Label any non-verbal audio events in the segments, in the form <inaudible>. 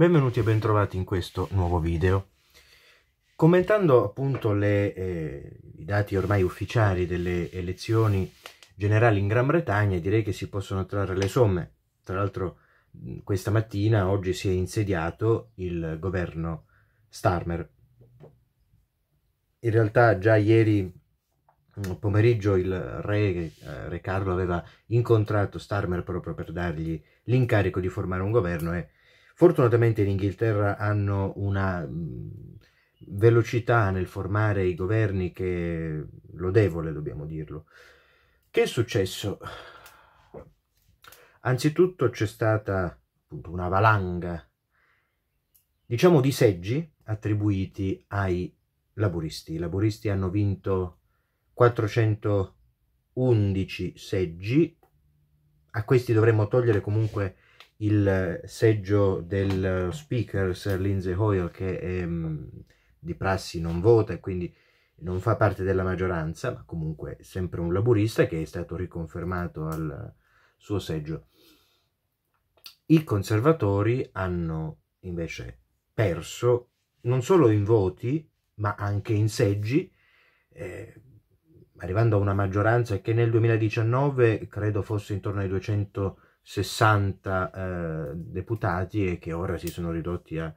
Benvenuti e bentrovati in questo nuovo video. Commentando appunto le, eh, i dati ormai ufficiali delle elezioni generali in Gran Bretagna, direi che si possono trarre le somme. Tra l'altro mm, questa mattina, oggi, si è insediato il governo Starmer. In realtà già ieri mm, pomeriggio il re, eh, re Carlo aveva incontrato Starmer proprio per dargli l'incarico di formare un governo e Fortunatamente in Inghilterra hanno una velocità nel formare i governi che è lodevole, dobbiamo dirlo. Che è successo? Anzitutto c'è stata una valanga, diciamo, di seggi attribuiti ai laburisti. I laburisti hanno vinto 411 seggi, a questi dovremmo togliere comunque il seggio del eh, speaker Sir Lindsay Hoyle che è, ehm, di prassi non vota e quindi non fa parte della maggioranza, ma comunque sempre un laburista che è stato riconfermato al suo seggio. I conservatori hanno invece perso non solo in voti, ma anche in seggi, eh, arrivando a una maggioranza che nel 2019 credo fosse intorno ai 200 60 eh, deputati e che ora si sono ridotti a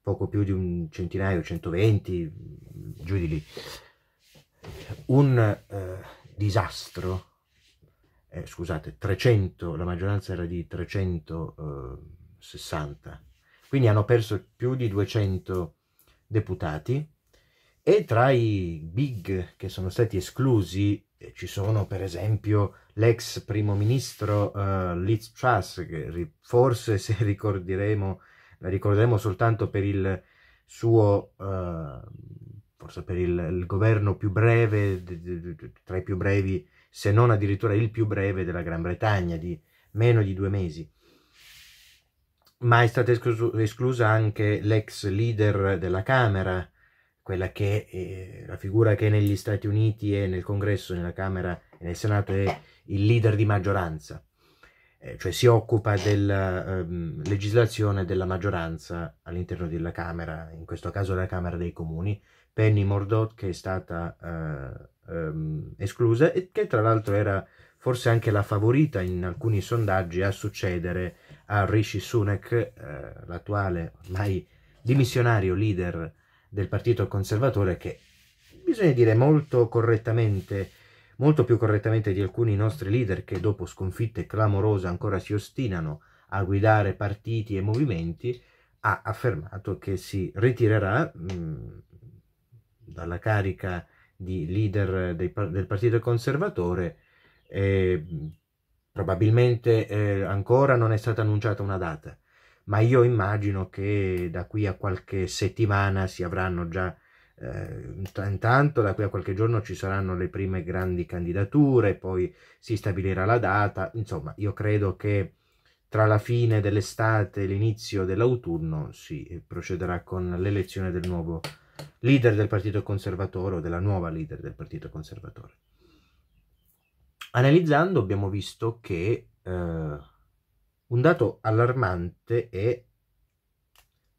poco più di un centinaio, 120, giù di lì. Un eh, disastro, eh, scusate, 300, la maggioranza era di 360, eh, quindi hanno perso più di 200 deputati e tra i big che sono stati esclusi eh, ci sono per esempio l'ex primo ministro uh, Liz Truss, che forse se <laughs> ricorderemo, la ricorderemo soltanto per il suo, uh, forse per il, il, governo più breve, tra i più brevi, se non addirittura il più breve della Gran Bretagna, di meno di due mesi. Ma è stata esclusa anche l'ex leader della Camera, quella che è eh, la figura che negli Stati Uniti e nel Congresso, nella Camera e nel Senato è il leader di maggioranza, eh, cioè si occupa della ehm, legislazione della maggioranza all'interno della Camera, in questo caso la Camera dei Comuni, Penny Mordot che è stata eh, ehm, esclusa e che tra l'altro era forse anche la favorita in alcuni sondaggi a succedere a Rishi Sunak, eh, l'attuale ormai dimissionario leader del Partito Conservatore che, bisogna dire molto correttamente, molto più correttamente di alcuni nostri leader che dopo sconfitte clamorose ancora si ostinano a guidare partiti e movimenti, ha affermato che si ritirerà mh, mm, dalla carica di leader dei, del Partito Conservatore. Eh, probabilmente eh, ancora non è stata annunciata una data, ma io immagino che da qui a qualche settimana si avranno già eh, intanto da qui a qualche giorno ci saranno le prime grandi candidature, poi si stabilirà la data, insomma io credo che tra la fine dell'estate e l'inizio dell'autunno si procederà con l'elezione del nuovo leader del Partito Conservatore o della nuova leader del Partito Conservatore. Analizzando abbiamo visto che eh, un dato allarmante è,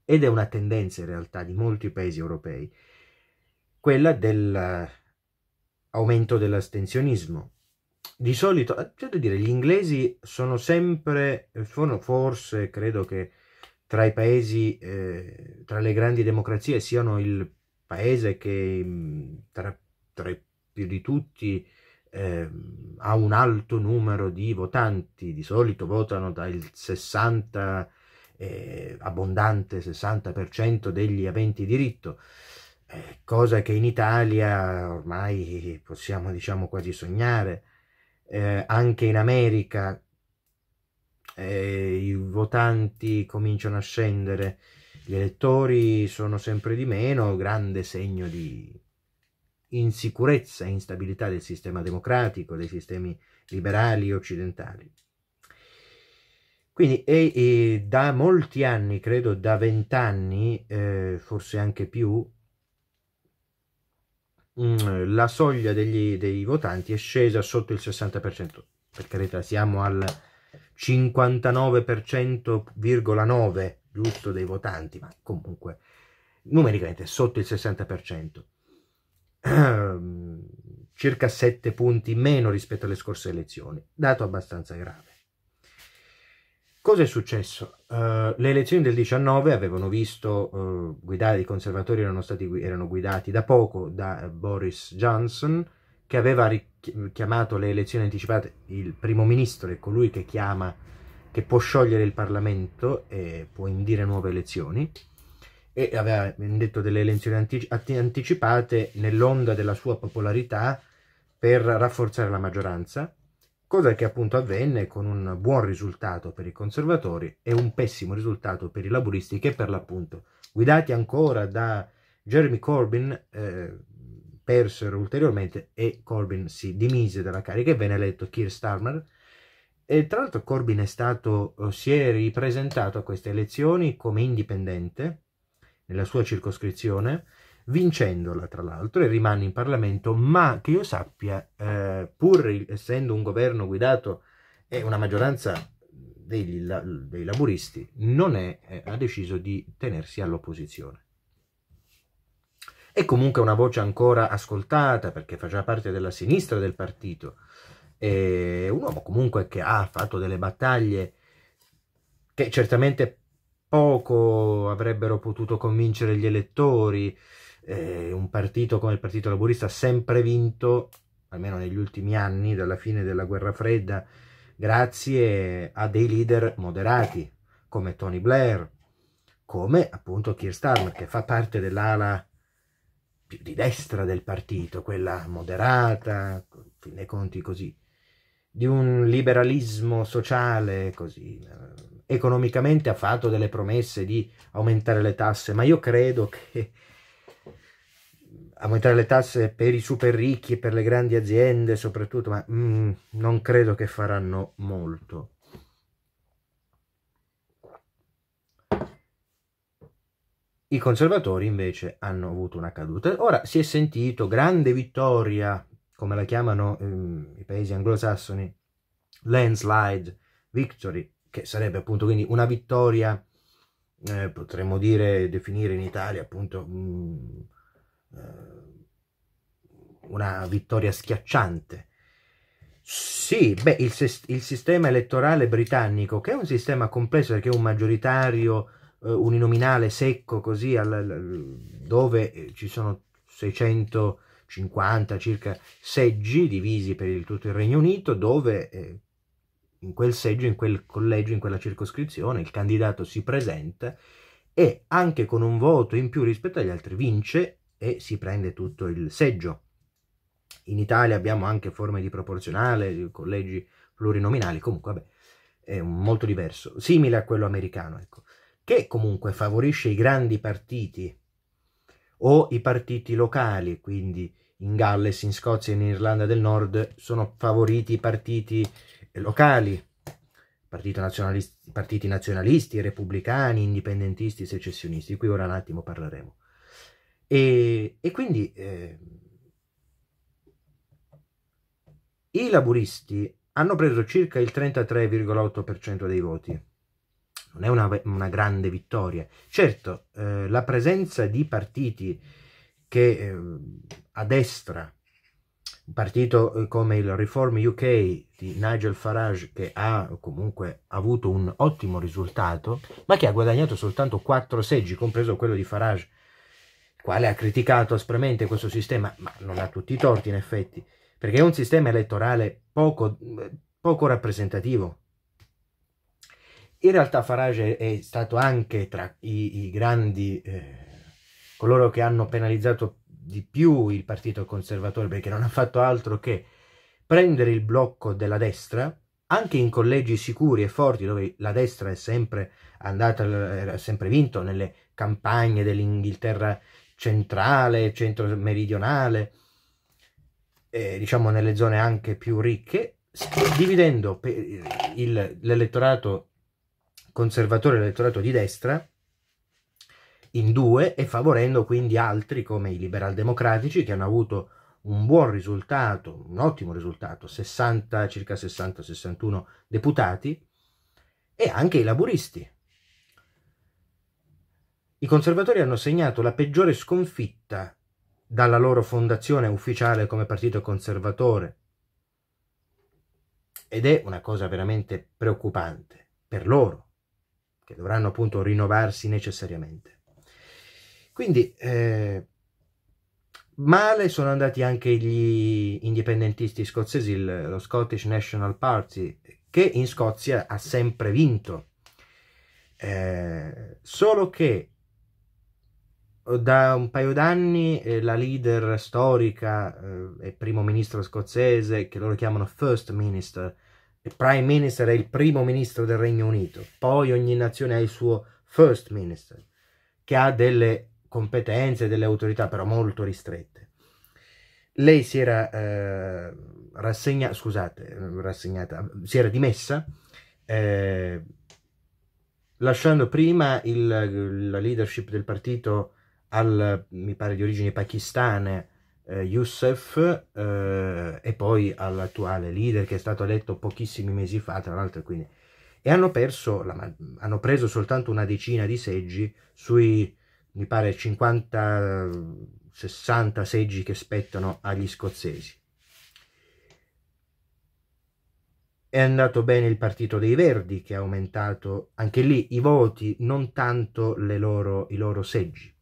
ed è una tendenza in realtà di molti paesi europei, quella dell'aumento dell'astensionismo. Di solito, cioè da dire, gli inglesi sono sempre, sono forse, credo che tra i paesi, eh, tra le grandi democrazie, siano il paese che mm, tra, tra più di tutti eh, ha un alto numero di votanti, di solito votano dal 60, eh, abbondante 60% degli aventi diritto, eh, cosa che in Italia ormai possiamo diciamo quasi sognare, eh, anche in America eh, i votanti cominciano a scendere, gli elettori sono sempre di meno, grande segno di, insicurezza e instabilità del sistema democratico, dei sistemi liberali occidentali. Quindi e, e da molti anni, credo da vent'anni, eh, forse anche più, mh, mm, la soglia degli, dei votanti è scesa sotto il 60%. Per carità, siamo al 59,9% giusto dei votanti, ma comunque numericamente sotto il 60%. <clears throat> circa 7 punti meno rispetto alle scorse elezioni, dato abbastanza grave. Cosa è successo? Uh, le elezioni del 19 avevano visto uh, eh, guidare i conservatori, erano, stati, erano guidati da poco da Boris Johnson, che aveva chiamato le elezioni anticipate il primo ministro, è colui che chiama, che può sciogliere il Parlamento e può indire nuove elezioni e aveva indetto delle elezioni antici anticipate nell'onda della sua popolarità per rafforzare la maggioranza, cosa che appunto avvenne con un buon risultato per i conservatori e un pessimo risultato per i laburisti che per l'appunto, guidati ancora da Jeremy Corbyn, eh, persero ulteriormente e Corbyn si dimise dalla carica e venne eletto Keir Starmer. E tra l'altro Corbyn è stato, eh, si è ripresentato a queste elezioni come indipendente, nella sua circoscrizione, vincendola tra l'altro e rimane in Parlamento, ma che io sappia, eh, pur essendo un governo guidato e una maggioranza dei, dei laburisti, non è, eh, ha deciso di tenersi all'opposizione. È comunque una voce ancora ascoltata perché faceva parte della sinistra del partito, è un uomo comunque che ha fatto delle battaglie che certamente poco avrebbero potuto convincere gli elettori. Eh, un partito come il Partito Laburista sempre vinto, almeno negli ultimi anni, dalla fine della Guerra Fredda, grazie a dei leader moderati, come Tony Blair, come appunto Keir Starmer, che fa parte dell'ala più di destra del partito, quella moderata, fin dei conti così, di un liberalismo sociale così eh, economicamente ha fatto delle promesse di aumentare le tasse, ma io credo che aumentare le tasse per i super ricchi e per le grandi aziende soprattutto, ma mm, non credo che faranno molto. I conservatori invece hanno avuto una caduta. Ora si è sentito grande vittoria, come la chiamano ehm, i paesi anglosassoni, landslide victory, che sarebbe appunto quindi una vittoria, eh, potremmo dire, definire in Italia appunto mh, mm, eh, una vittoria schiacciante. Sì, beh, il, il, sistema elettorale britannico, che è un sistema complesso perché è un maggioritario eh, uninominale secco così, al, al, dove eh, ci sono 650 circa seggi divisi per il, tutto il Regno Unito, dove eh, in quel seggio, in quel collegio, in quella circoscrizione, il candidato si presenta e anche con un voto in più rispetto agli altri vince e si prende tutto il seggio. In Italia abbiamo anche forme di proporzionale, collegi plurinominali, comunque vabbè, è molto diverso, simile a quello americano, ecco, che comunque favorisce i grandi partiti o i partiti locali, quindi in Galles, in Scozia e in Irlanda del Nord sono favoriti i partiti locali, nazionalisti, partiti nazionalisti, repubblicani, indipendentisti, secessionisti, di cui ora un attimo parleremo. E, e quindi eh, i laburisti hanno preso circa il 33,8% dei voti. Non è una, una grande vittoria. Certo, eh, la presenza di partiti che eh, a destra partito eh, come il Reform UK di Nigel Farage che ha comunque avuto un ottimo risultato, ma che ha guadagnato soltanto quattro seggi, compreso quello di Farage, quale ha criticato aspramente questo sistema, ma non ha tutti i torti in effetti, perché è un sistema elettorale poco, poco rappresentativo. In realtà Farage è stato anche tra i, i grandi, eh, coloro che hanno penalizzato di più il Partito Conservatore perché non ha fatto altro che prendere il blocco della destra, anche in collegi sicuri e forti dove la destra è sempre andata, ha sempre vinto nelle campagne dell'Inghilterra centrale, centro-meridionale, eh, diciamo nelle zone anche più ricche, dividendo l'elettorato conservatore e l'elettorato di destra in due e favorendo quindi altri come i liberal democratici che hanno avuto un buon risultato, un ottimo risultato, 60, circa 60-61 deputati e anche i laburisti. I conservatori hanno segnato la peggiore sconfitta dalla loro fondazione ufficiale come partito conservatore ed è una cosa veramente preoccupante per loro, che dovranno appunto rinnovarsi necessariamente. Quindi eh, male sono andati anche gli indipendentisti scozzesi, il, lo Scottish National Party, che in Scozia ha sempre vinto. Eh, solo che da un paio d'anni eh, la leader storica eh, e primo ministro scozzese, che loro chiamano First Minister, il Prime Minister è il primo ministro del Regno Unito, poi ogni nazione ha il suo First Minister, che ha delle competenze delle autorità, però molto ristrette. Lei si era eh, rassegna, scusate, rassegnata, si era dimessa, eh, lasciando prima il, la leadership del partito al, mi pare di origini pakistane, eh, Youssef, eh, e poi all'attuale leader che è stato eletto pochissimi mesi fa, tra l'altro, quindi, e hanno perso, la, hanno preso soltanto una decina di seggi sui mi pare 50 60 seggi che spettano agli scozzesi è andato bene il partito dei Verdi che ha aumentato anche lì i voti, non tanto loro, i loro seggi.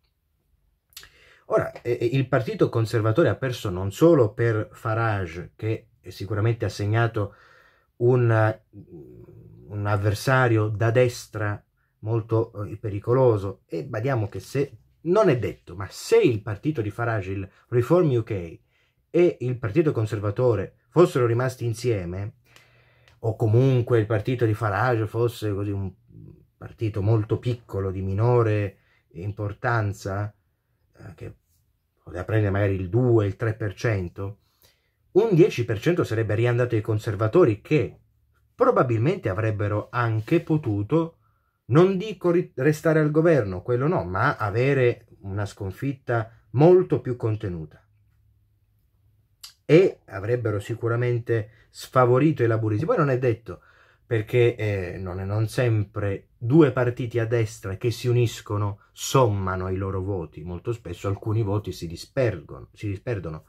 Ora, eh, il partito conservatore ha perso non solo per Farage, che sicuramente ha segnato un, un avversario da destra molto eh, pericoloso e badiamo che se, non è detto, ma se il partito di Farage, il Reform UK e il partito conservatore fossero rimasti insieme, o comunque il partito di Farage fosse così un partito molto piccolo, di minore importanza, eh, che poteva prendere magari il 2, il 3%, un 10% sarebbe riandato ai conservatori che probabilmente avrebbero anche potuto non dico restare al governo, quello no, ma avere una sconfitta molto più contenuta. E avrebbero sicuramente sfavorito i laburisti. Poi non è detto, perché eh, non, non, sempre due partiti a destra che si uniscono sommano i loro voti, molto spesso alcuni voti si Si disperdono.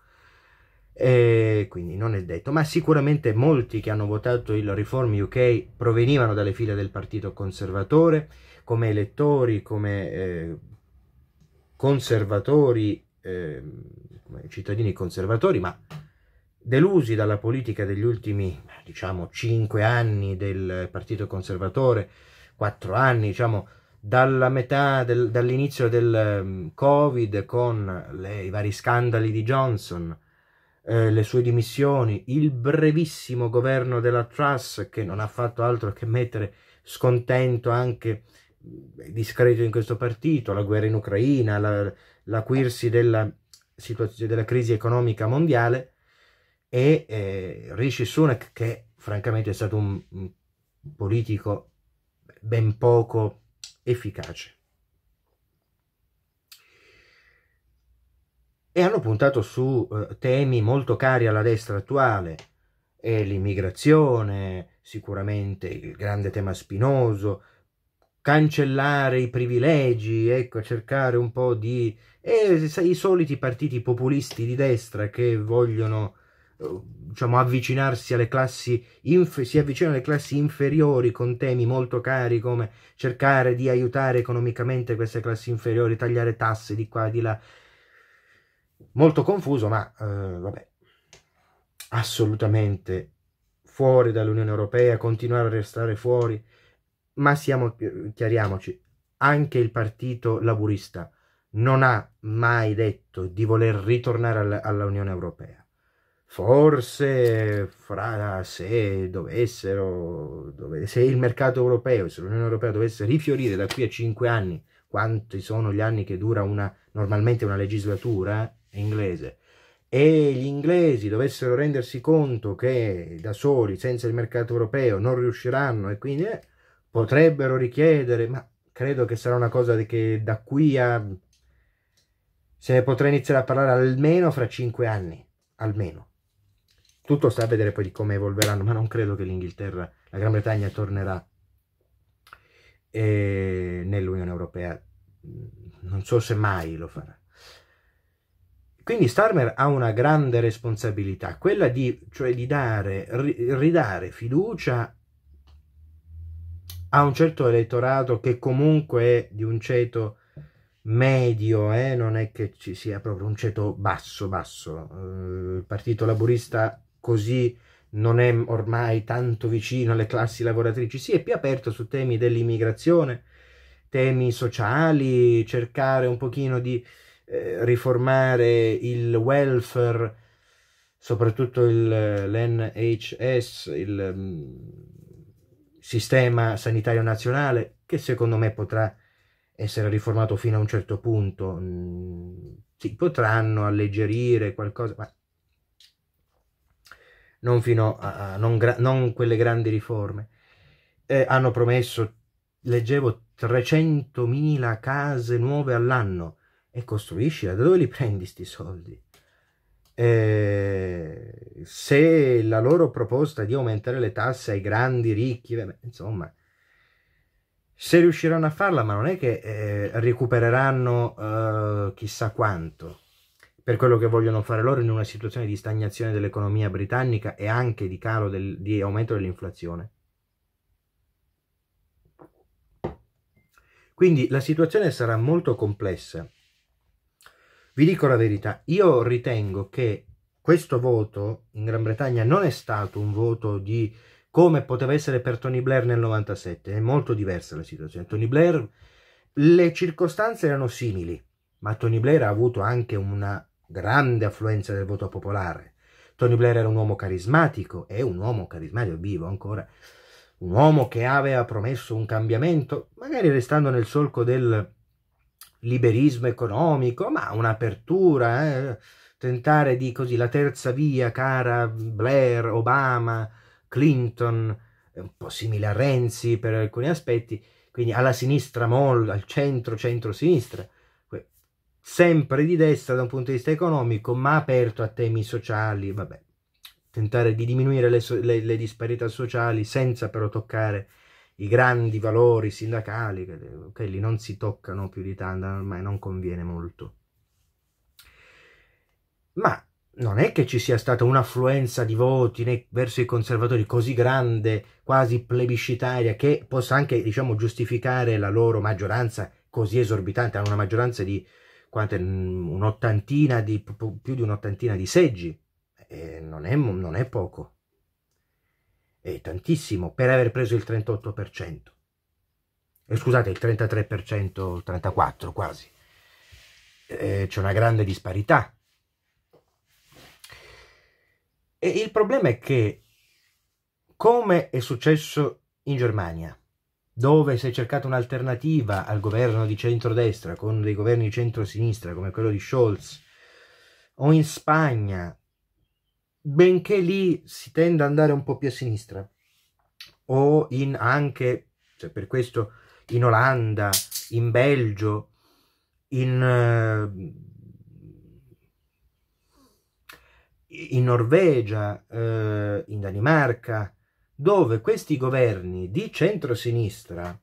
E eh, quindi non è detto, ma sicuramente molti che hanno votato il Reform UK provenivano dalle file del Partito Conservatore, come elettori, come eh, conservatori, eh, come cittadini conservatori, ma delusi dalla politica degli ultimi, diciamo, 5 anni del Partito Conservatore, 4 anni, diciamo, dalla metà del, dall'inizio del um, Covid con le, i vari scandali di Johnson, eh, le sue dimissioni, il brevissimo governo della Truss che non ha fatto altro che mettere scontento anche mm, discreto in questo partito, la guerra in Ucraina, la, la della, della crisi economica mondiale e eh, Rishi Sunak che francamente è stato un, un politico ben poco efficace. e hanno puntato su eh, temi molto cari alla destra attuale, eh, l'immigrazione, sicuramente il grande tema spinoso, cancellare i privilegi, ecco, cercare un po' di... Eh, i soliti partiti populisti di destra che vogliono eh, diciamo avvicinarsi alle classi inf- si avvicinano alle classi inferiori con temi molto cari come cercare di aiutare economicamente queste classi inferiori, tagliare tasse di qua e di là molto confuso, ma eh, vabbè, assolutamente fuori dall'Unione Europea, continuare a restare fuori, ma siamo, chiariamoci, anche il partito laburista non ha mai detto di voler ritornare all'Unione Europea. Forse fra, se dovessero, dove, se il mercato europeo, se l'Unione Europea dovesse rifiorire da qui a cinque anni, quanti sono gli anni che dura una, normalmente una legislatura, inglese e gli inglesi dovessero rendersi conto che da soli, senza il mercato europeo, non riusciranno e quindi eh, potrebbero richiedere, ma credo che sarà una cosa che da qui a... se ne potrà iniziare a parlare almeno fra cinque anni, almeno. Tutto sta a vedere poi di come evolveranno, ma non credo che l'Inghilterra, la Gran Bretagna tornerà eh, nell'Unione Europea. Non so se mai lo farà. Quindi Starmer ha una grande responsabilità, quella di, cioè di dare, ridare fiducia a un certo elettorato che comunque è di un ceto medio, eh? non è che ci sia proprio un ceto basso, basso. Eh, il partito laburista così non è ormai tanto vicino alle classi lavoratrici, si sì, è più aperto su temi dell'immigrazione, temi sociali, cercare un pochino di eh, riformare il welfare, soprattutto il, l'NHS, il mm, sistema sanitario nazionale, che secondo me potrà essere riformato fino a un certo punto. Mh, mm, si potranno alleggerire qualcosa, ma non, fino a, a non, gra- non quelle grandi riforme. Eh, hanno promesso, leggevo, 300.000 case nuove all'anno e costruisci, Da dove li prendi questi soldi? Eh, se la loro proposta di aumentare le tasse ai grandi ricchi, beh, insomma, se riusciranno a farla, ma non è che eh, recupereranno eh, chissà quanto per quello che vogliono fare loro in una situazione di stagnazione dell'economia britannica e anche di calo del, di aumento dell'inflazione. Quindi la situazione sarà molto complessa vi dico la verità, io ritengo che questo voto in Gran Bretagna non è stato un voto di come poteva essere per Tony Blair nel 97, è molto diversa la situazione. Tony Blair, le circostanze erano simili, ma Tony Blair ha avuto anche una grande affluenza del voto popolare. Tony Blair era un uomo carismatico, è un uomo carismatico, vivo ancora, un uomo che aveva promesso un cambiamento, magari restando nel solco del liberismo economico, ma un'apertura, eh? tentare di così la terza via, cara Blair, Obama, Clinton, un po' simile a Renzi per alcuni aspetti, quindi alla sinistra molla, al centro, centro-sinistra, sempre di destra da un punto di vista economico, ma aperto a temi sociali, vabbè, tentare di diminuire le, so le, le disparità sociali senza però toccare i grandi valori sindacali, quelli non si toccano più di tanto, ormai non conviene molto. Ma non è che ci sia stata un'affluenza di voti verso i conservatori così grande, quasi plebiscitaria, che possa anche diciamo, giustificare la loro maggioranza così esorbitante, hanno una maggioranza di quante, un'ottantina di, più di un'ottantina di seggi, eh, non, è, non è poco è eh, tantissimo per aver preso il 38%. Eh, scusate, il 33%, il 34% quasi. Eh, c'è una grande disparità. E il problema è che, come è successo in Germania, dove si è cercata un'alternativa al governo di centrodestra con dei governi di centrosinistra come quello di Scholz, o in Spagna benché lì si tenda ad andare un po' più a sinistra, o in anche, cioè per questo, in Olanda, in Belgio, in, eh, in Norvegia, eh, in Danimarca, dove questi governi di centrosinistra,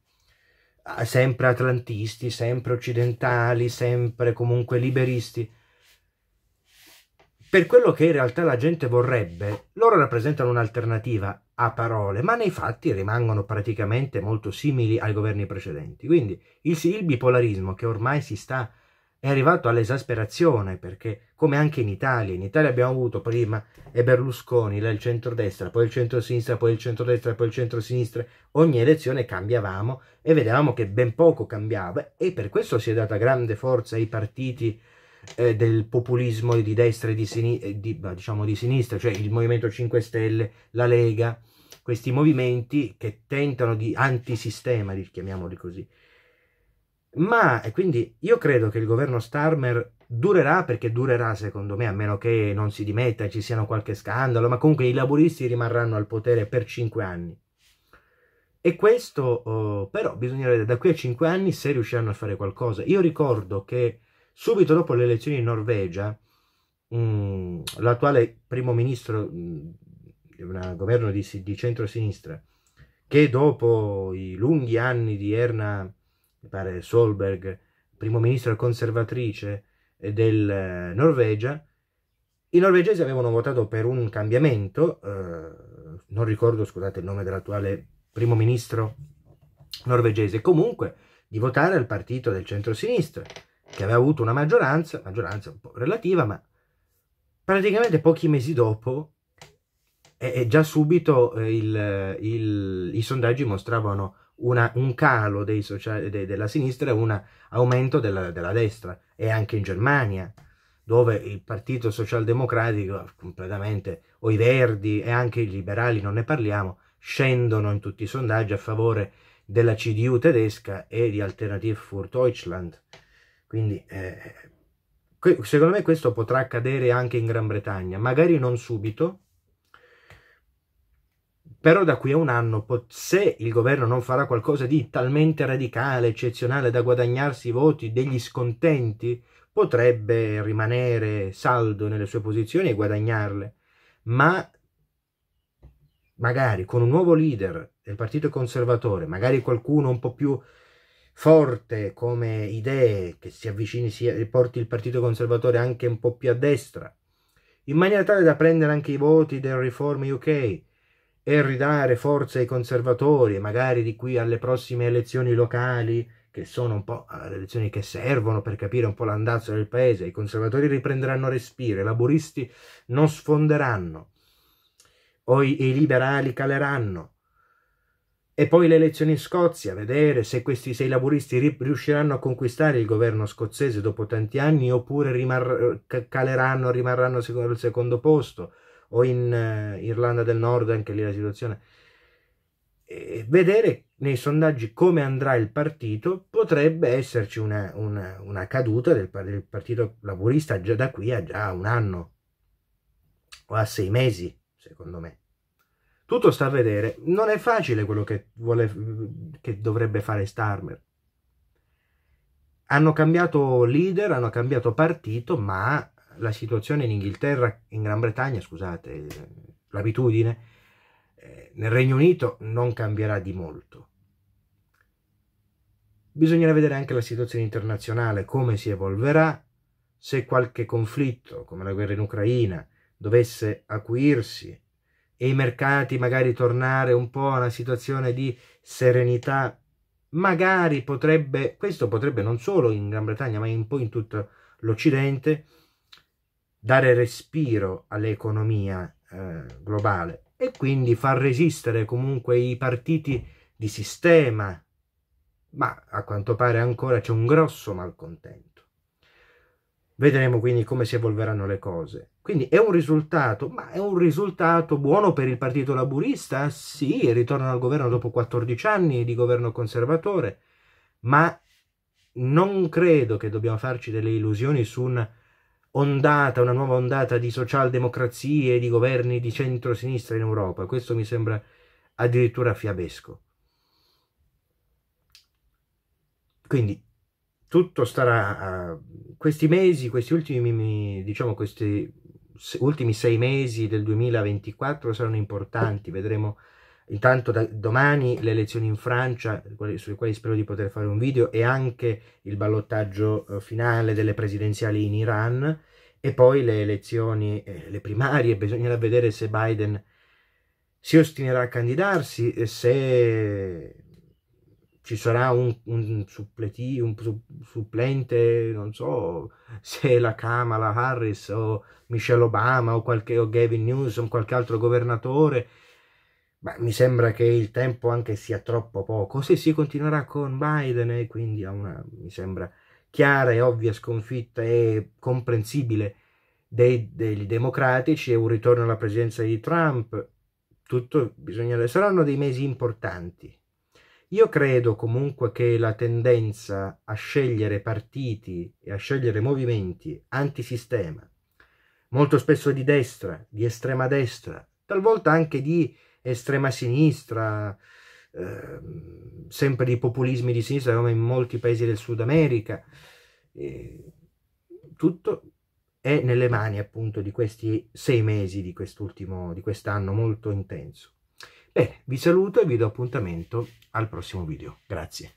eh, sempre atlantisti, sempre occidentali, sempre comunque liberisti, per quello che in realtà la gente vorrebbe, loro rappresentano un'alternativa a parole, ma nei fatti rimangono praticamente molto simili ai governi precedenti. Quindi il, il bipolarismo che ormai si sta è arrivato all'esasperazione perché come anche in Italia, in Italia abbiamo avuto prima e Berlusconi, là il centrodestra, poi il centrosinistra, poi il centrodestra, poi il centrosinistra, ogni elezione cambiavamo e vedevamo che ben poco cambiava e per questo si è data grande forza ai partiti eh, del populismo di destra e di, sin eh, di, diciamo di sinistra, cioè il Movimento 5 Stelle, la Lega, questi movimenti che tentano di antisistema, chiamiamoli così. Ma, e quindi io credo che il governo Starmer durerà perché durerà secondo me, a meno che non si dimetta e ci siano qualche scandalo, ma comunque i laburisti rimarranno al potere per cinque anni. E questo oh, però bisogna vedere da qui a cinque anni se riusciranno a fare qualcosa. Io ricordo che Subito dopo le elezioni in Norvegia, mm, l'attuale primo ministro mh, mm, di un governo di, di centrosinistra, che dopo i lunghi anni di Erna, mi pare Solberg, primo ministro conservatrice del eh, Norvegia, i norvegesi avevano votato per un cambiamento, eh, non ricordo, scusate, il nome dell'attuale primo ministro norvegese, comunque di votare al partito del centro-sinistra che aveva avuto una maggioranza, maggioranza un po' relativa, ma praticamente pochi mesi dopo e, e già subito eh, il, il, i sondaggi mostravano una, un calo sociali, de, della sinistra e un aumento della, della, destra e anche in Germania dove il partito socialdemocratico completamente o i verdi e anche i liberali non ne parliamo scendono in tutti i sondaggi a favore della CDU tedesca e di Alternative für Deutschland quindi eh, secondo me questo potrà accadere anche in Gran Bretagna, magari non subito, però da qui a un anno, se il governo non farà qualcosa di talmente radicale, eccezionale da guadagnarsi i voti degli scontenti, potrebbe rimanere saldo nelle sue posizioni e guadagnarle, ma magari con un nuovo leader del partito conservatore, magari qualcuno un po' più forte come idee che si avvicini, si riporti il partito conservatore anche un po' più a destra, in maniera tale da prendere anche i voti del Reform UK e ridare forza ai conservatori, magari di qui alle prossime elezioni locali, che sono un po' le elezioni che servono per capire un po' l'andazzo del paese, i conservatori riprenderanno respiro, i laburisti non sfonderanno, o i, i liberali caleranno, e poi le elezioni in Scozia, vedere se questi sei laburisti riusciranno a conquistare il governo scozzese dopo tanti anni oppure rimar- caleranno, rimarranno al secondo posto, o in uh, Irlanda del Nord, anche lì la situazione. E vedere nei sondaggi come andrà il partito, potrebbe esserci una, una, una caduta del, del, partito laburista già da qui a già un anno o a sei mesi, secondo me. Tutto sta a vedere. Non è facile quello che, vuole, che dovrebbe fare Starmer. Hanno cambiato leader, hanno cambiato partito, ma la situazione in Inghilterra, in Gran Bretagna, scusate, l'abitudine, eh, nel Regno Unito non cambierà di molto. Bisognerà vedere anche la situazione internazionale, come si evolverà, se qualche conflitto, come la guerra in Ucraina, dovesse acuirsi e i mercati magari tornare un po' a una situazione di serenità, magari potrebbe, questo potrebbe non solo in Gran Bretagna ma un po' in tutto l'Occidente, dare respiro all'economia eh, globale e quindi far resistere comunque i partiti di sistema, ma a quanto pare ancora c'è un grosso malcontento. Vedremo quindi come si evolveranno le cose. Quindi è un risultato, ma è un risultato buono per il Partito Laburista? Sì, ritornano al governo dopo 14 anni di governo conservatore, ma non credo che dobbiamo farci delle illusioni su un una nuova ondata di socialdemocrazie di governi di centro-sinistra in Europa. Questo mi sembra addirittura fiabesco. Quindi tutto starà a questi mesi, questi ultimi, diciamo, questi ultimi sei mesi del 2024 saranno importanti, vedremo intanto da, domani le elezioni in Francia, sulle quali spero di poter fare un video, e anche il ballottaggio eh, finale delle presidenziali in Iran, e poi le elezioni, eh, le primarie, bisognerà vedere se Biden si ostinerà a candidarsi, se ci sarà un, un, suppleti, un supplente, non so se la Kamala Harris o Michelle Obama o, qualche, o Gavin Newsom, qualche altro governatore. Beh, mi sembra che il tempo anche sia troppo poco. Se si continuerà con Biden e quindi a una, mi sembra, chiara e ovvia sconfitta e comprensibile dei, dei democratici e un ritorno alla presidenza di Trump, tutto bisogna... Saranno dei mesi importanti, io credo comunque che la tendenza a scegliere partiti e a scegliere movimenti antisistema, molto spesso di destra, di estrema destra, talvolta anche di estrema sinistra, eh, sempre di populismi di sinistra come in molti paesi del Sud America, tutto è nelle mani appunto di questi sei mesi di quest'ultimo, di quest'anno molto intenso. Bene, vi saluto e vi do appuntamento al prossimo video. Grazie.